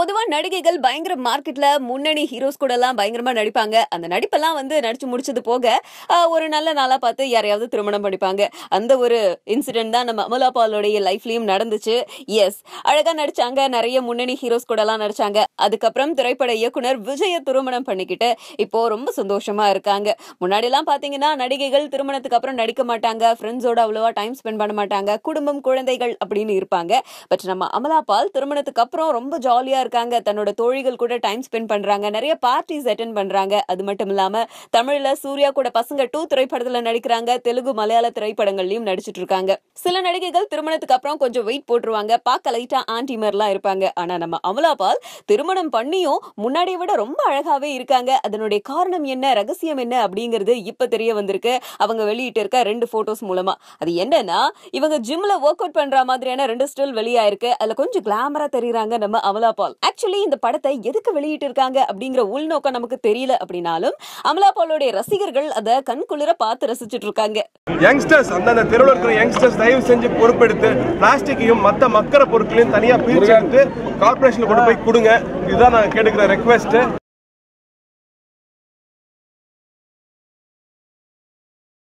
பொதுவா நடிகைகள் பயங்கர மார்க்கெட்ல முன்னணி ஹீரோஸ் கூட எல்லாம் பயங்கரமா நடிப்பாங்க அந்த நடிப்பெல்லாம் வந்து நடிச்சு முடிச்சது போக ஒரு நல்ல நாளா பார்த்து யாரையாவது திருமணம் பண்ணிப்பாங்க அந்த ஒரு இன்சிடென்ட் தான் நம்ம அமலா பாலோடைய லைஃப்லயும் நடந்துச்சு எஸ் அழகா நடிச்சாங்க நிறைய முன்னணி ஹீரோஸ் கூட எல்லாம் நடிச்சாங்க அதுக்கப்புறம் திரைப்பட இயக்குனர் விஜய திருமணம் பண்ணிக்கிட்டு இப்போ ரொம்ப சந்தோஷமா இருக்காங்க முன்னாடி எல்லாம் பாத்தீங்கன்னா நடிகைகள் திருமணத்துக்கு அப்புறம் நடிக்க மாட்டாங்க ஃப்ரெண்ட்ஸோட அவ்வளவா டைம் ஸ்பெண்ட் பண்ண மாட்டாங்க குடும்பம் குழந்தைகள் அப்படின்னு இருப்பாங்க பட் நம்ம அமலா பால் திருமணத்துக்கு அப்புறம் ரொம்ப ஜாலியா இருக்காங்க தன்னோட தோழிகள் கூட டைம் ஸ்பெண்ட் பண்றாங்க நிறைய பார்ட்டிஸ் அட்டன் பண்றாங்க அது மட்டும் இல்லாம தமிழ்ல சூர்யா கூட பசங்க டூ திரைப்படத்துல நடிக்கிறாங்க தெலுங்கு மலையாள திரைப்படங்கள்லயும் நடிச்சிட்டு இருக்காங்க சில நடிகைகள் திருமணத்துக்கு அப்புறம் கொஞ்சம் வெயிட் போட்டுருவாங்க பார்க்க லைட்டா ஆன்டி மாதிரிலாம் இருப்பாங்க ஆனா நம்ம அமலாபால் திருமணம் பண்ணியும் முன்னாடியை விட ரொம்ப அழகாவே இருக்காங்க அதனுடைய காரணம் என்ன ரகசியம் என்ன அப்படிங்கிறது இப்ப தெரிய வந்திருக்கு அவங்க வெளியிட்டு இருக்க ரெண்டு போட்டோஸ் மூலமா அது என்னன்னா இவங்க ஜிம்ல ஒர்க் அவுட் பண்ற மாதிரியான ரெண்டு ஸ்டில் வெளியாயிருக்கு அதுல கொஞ்சம் கிளாமரா தெரியுறாங்க நம்ம அமலா பால் ஆக்சுவலி இந்த படத்தை எதுக்கு வெளியிட்டு இருக்காங்க அப்படிங்கிற உள்நோக்கம் நமக்கு தெரியல அப்படின்னாலும் அமலா பாலோடைய ரசிகர்கள் அதை கண்குளிர பார்த்து ரசிச்சுட்டு இருக்காங்க யங்ஸ்டர்ஸ் அந்தந்த தெருவில் இருக்கிற யங்ஸ்டர்ஸ் தயவு செஞ்சு பொறுப்பெடுத்து பிளாஸ்டிக்கையும் மற்ற மக்கர பொருட்களையும் தனியாக பிரிச்சு எடுத்து கார்பரேஷனில் கொண்டு போய் கொடுங்க இதுதான் நாங்கள் கேட்டுக்கிற ரெக்வெஸ்ட்டு